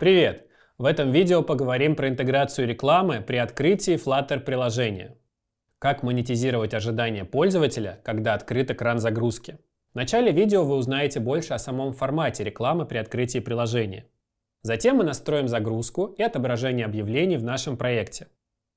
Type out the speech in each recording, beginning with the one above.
Привет! В этом видео поговорим про интеграцию рекламы при открытии Flutter приложения. Как монетизировать ожидания пользователя, когда открыт экран загрузки. В начале видео вы узнаете больше о самом формате рекламы при открытии приложения. Затем мы настроим загрузку и отображение объявлений в нашем проекте.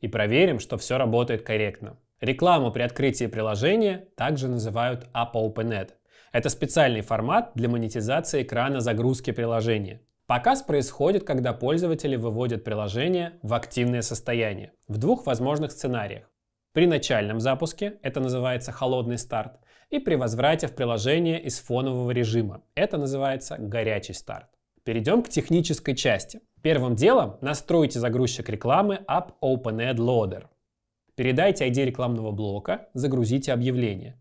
И проверим, что все работает корректно. Рекламу при открытии приложения также называют App OpenAd. Это специальный формат для монетизации экрана загрузки приложения. Показ происходит, когда пользователи выводят приложение в активное состояние в двух возможных сценариях. При начальном запуске, это называется холодный старт, и при возврате в приложение из фонового режима, это называется горячий старт. Перейдем к технической части. Первым делом настройте загрузчик рекламы App Open Ad Loader. Передайте ID рекламного блока, загрузите объявление.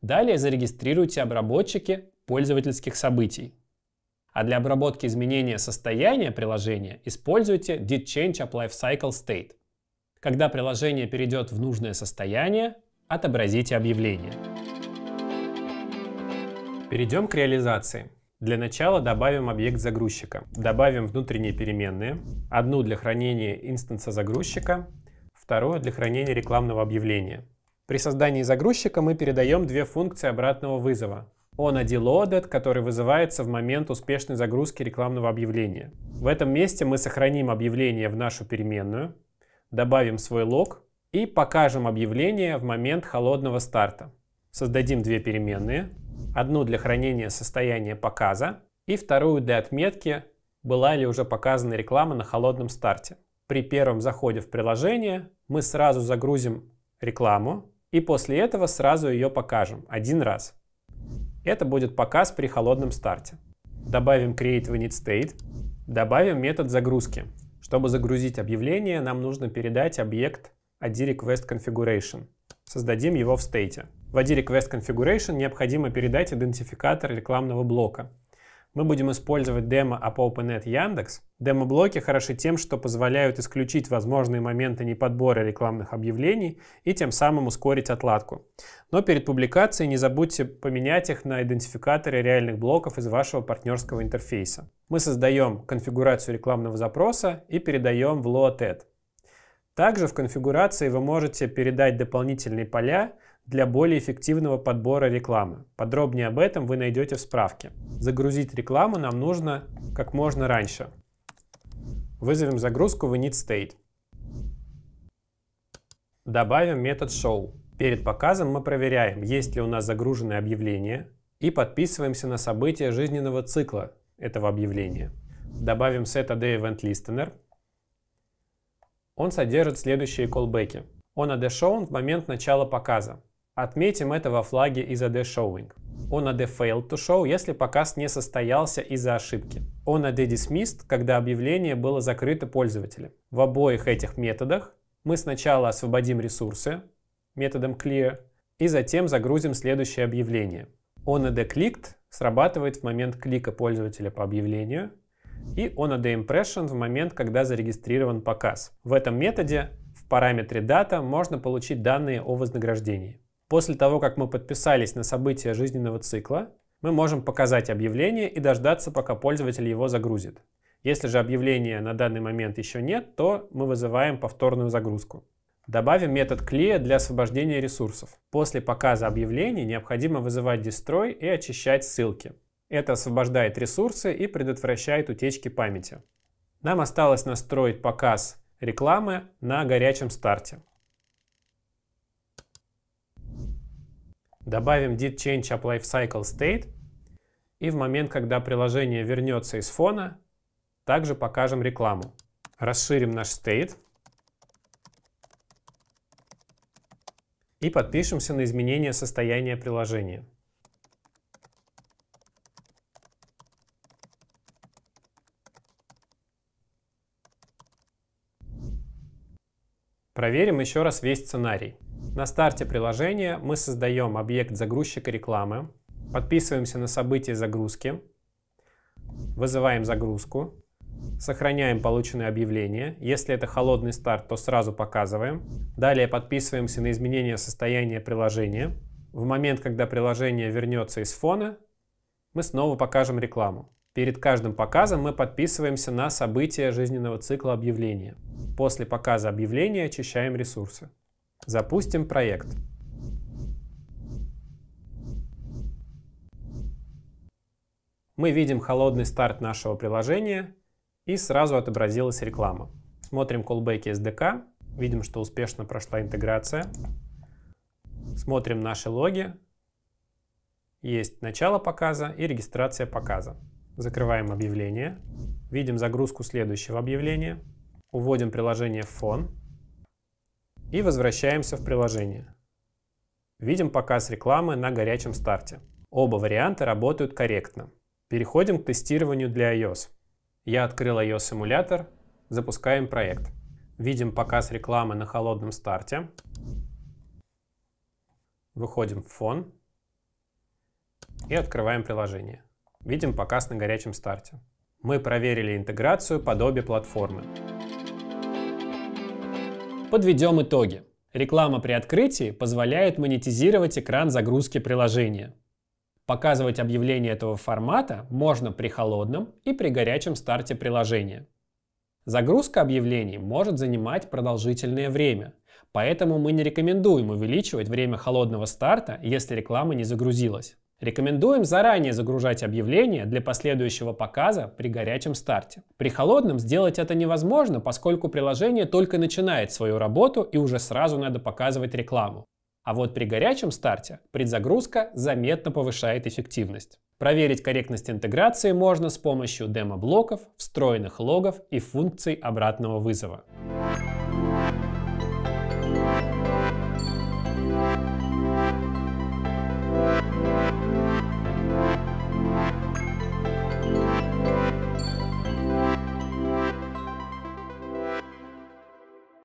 Далее зарегистрируйте обработчики пользовательских событий, а для обработки изменения состояния приложения используйте did change up lifecycle state. Когда приложение перейдет в нужное состояние, отобразите объявление. Перейдем к реализации. Для начала добавим объект загрузчика. Добавим внутренние переменные. Одну для хранения инстанса загрузчика, вторую для хранения рекламного объявления. При создании загрузчика мы передаем две функции обратного вызова он onad который вызывается в момент успешной загрузки рекламного объявления. В этом месте мы сохраним объявление в нашу переменную, добавим свой лог и покажем объявление в момент холодного старта. Создадим две переменные, одну для хранения состояния показа и вторую для отметки, была ли уже показана реклама на холодном старте. При первом заходе в приложение мы сразу загрузим рекламу и после этого сразу ее покажем один раз. Это будет показ при холодном старте. Добавим create init state, добавим метод загрузки. Чтобы загрузить объявление, нам нужно передать объект ID request configuration. Создадим его в стейте. В ID request configuration необходимо передать идентификатор рекламного блока мы будем использовать демо от OpenNet Яндекс. Демо-блоки хороши тем, что позволяют исключить возможные моменты неподбора рекламных объявлений и тем самым ускорить отладку. Но перед публикацией не забудьте поменять их на идентификаторы реальных блоков из вашего партнерского интерфейса. Мы создаем конфигурацию рекламного запроса и передаем в Loated. Также в конфигурации вы можете передать дополнительные поля, для более эффективного подбора рекламы. Подробнее об этом вы найдете в справке. Загрузить рекламу нам нужно как можно раньше. Вызовем загрузку в initState. Добавим метод show. Перед показом мы проверяем, есть ли у нас загруженное объявление и подписываемся на события жизненного цикла этого объявления. Добавим set AD Event Listener. Он содержит следующие колбеки. Он отошел в момент начала показа. Отметим это во флаге из AD Showing. Он AD Failed to Show, если показ не состоялся из-за ошибки. Он AD Dismissed, когда объявление было закрыто пользователем. В обоих этих методах мы сначала освободим ресурсы методом clear и затем загрузим следующее объявление. On AD Clicked срабатывает в момент клика пользователя по объявлению и On AD Impression в момент, когда зарегистрирован показ. В этом методе в параметре data можно получить данные о вознаграждении. После того, как мы подписались на события жизненного цикла, мы можем показать объявление и дождаться, пока пользователь его загрузит. Если же объявления на данный момент еще нет, то мы вызываем повторную загрузку. Добавим метод клея для освобождения ресурсов. После показа объявлений необходимо вызывать дестрой и очищать ссылки. Это освобождает ресурсы и предотвращает утечки памяти. Нам осталось настроить показ рекламы на горячем старте. Добавим did change up lifecycle state. И в момент, когда приложение вернется из фона, также покажем рекламу. Расширим наш state. И подпишемся на изменение состояния приложения. Проверим еще раз весь сценарий. На старте приложения мы создаем объект загрузчика рекламы, подписываемся на событие загрузки, вызываем загрузку, сохраняем полученное объявление. Если это холодный старт, то сразу показываем. Далее подписываемся на изменение состояния приложения. В момент, когда приложение вернется из фона, мы снова покажем рекламу. Перед каждым показом мы подписываемся на события жизненного цикла объявления. После показа объявления очищаем ресурсы. Запустим проект. Мы видим холодный старт нашего приложения и сразу отобразилась реклама. Смотрим колбеки SDK, видим, что успешно прошла интеграция. Смотрим наши логи. Есть начало показа и регистрация показа. Закрываем объявление. Видим загрузку следующего объявления. Уводим приложение в фон и возвращаемся в приложение. Видим показ рекламы на горячем старте. Оба варианта работают корректно. Переходим к тестированию для iOS. Я открыл iOS-эмулятор, запускаем проект. Видим показ рекламы на холодном старте. Выходим в фон и открываем приложение. Видим показ на горячем старте. Мы проверили интеграцию под обе платформы. Подведем итоги. Реклама при открытии позволяет монетизировать экран загрузки приложения. Показывать объявление этого формата можно при холодном и при горячем старте приложения. Загрузка объявлений может занимать продолжительное время, поэтому мы не рекомендуем увеличивать время холодного старта, если реклама не загрузилась. Рекомендуем заранее загружать объявление для последующего показа при горячем старте. При холодном сделать это невозможно, поскольку приложение только начинает свою работу и уже сразу надо показывать рекламу. А вот при горячем старте предзагрузка заметно повышает эффективность. Проверить корректность интеграции можно с помощью демо-блоков, встроенных логов и функций обратного вызова.